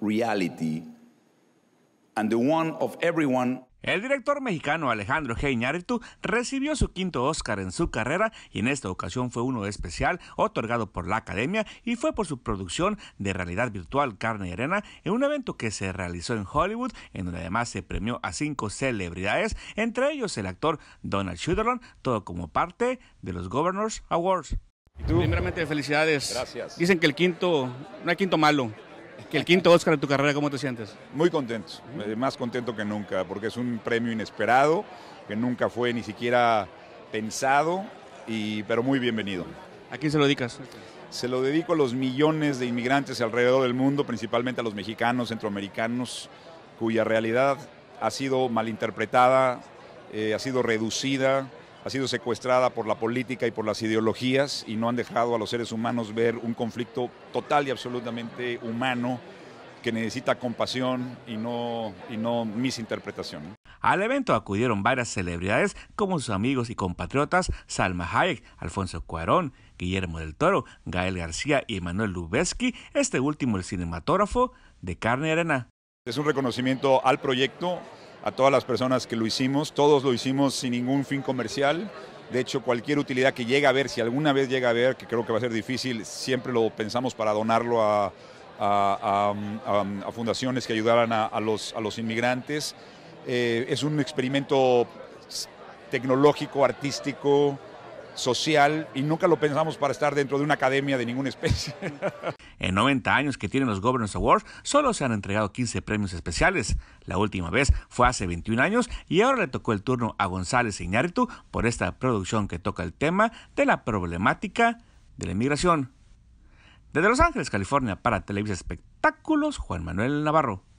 reality and the one of everyone el director mexicano Alejandro G. recibió su quinto Oscar en su carrera y en esta ocasión fue uno especial otorgado por la Academia y fue por su producción de realidad virtual Carne y Arena en un evento que se realizó en Hollywood en donde además se premió a cinco celebridades, entre ellos el actor Donald Sutherland, todo como parte de los Governors Awards. tú? Primeramente felicidades. Gracias. Dicen que el quinto, no hay quinto malo. que el quinto Oscar de tu carrera, ¿cómo te sientes? Muy contento, eh, más contento que nunca, porque es un premio inesperado, que nunca fue ni siquiera pensado, y, pero muy bienvenido. ¿A quién se lo dedicas? Se lo dedico a los millones de inmigrantes alrededor del mundo, principalmente a los mexicanos, centroamericanos, cuya realidad ha sido malinterpretada, eh, ha sido reducida, ha sido secuestrada por la política y por las ideologías y no han dejado a los seres humanos ver un conflicto total y absolutamente humano que necesita compasión y no, y no misinterpretación. Al evento acudieron varias celebridades como sus amigos y compatriotas Salma Hayek, Alfonso Cuarón, Guillermo del Toro, Gael García y Emanuel Lubeski, este último el cinematógrafo de carne arena. Es un reconocimiento al proyecto, a todas las personas que lo hicimos. Todos lo hicimos sin ningún fin comercial. De hecho, cualquier utilidad que llegue a ver, si alguna vez llega a ver, que creo que va a ser difícil, siempre lo pensamos para donarlo a, fundaciones que ayudaran a, los, a los inmigrantes. Eh, es un experimento tecnológico, artístico, social y nunca lo pensamos para estar dentro de una academia de ninguna especie. En 90 años que tienen los Governors Awards, solo se han entregado 15 premios especiales. La última vez fue hace 21 años y ahora le tocó el turno a González Iñárritu por esta producción que toca el tema de la problemática de la inmigración. Desde Los Ángeles, California, para Televisa Espectáculos, Juan Manuel Navarro.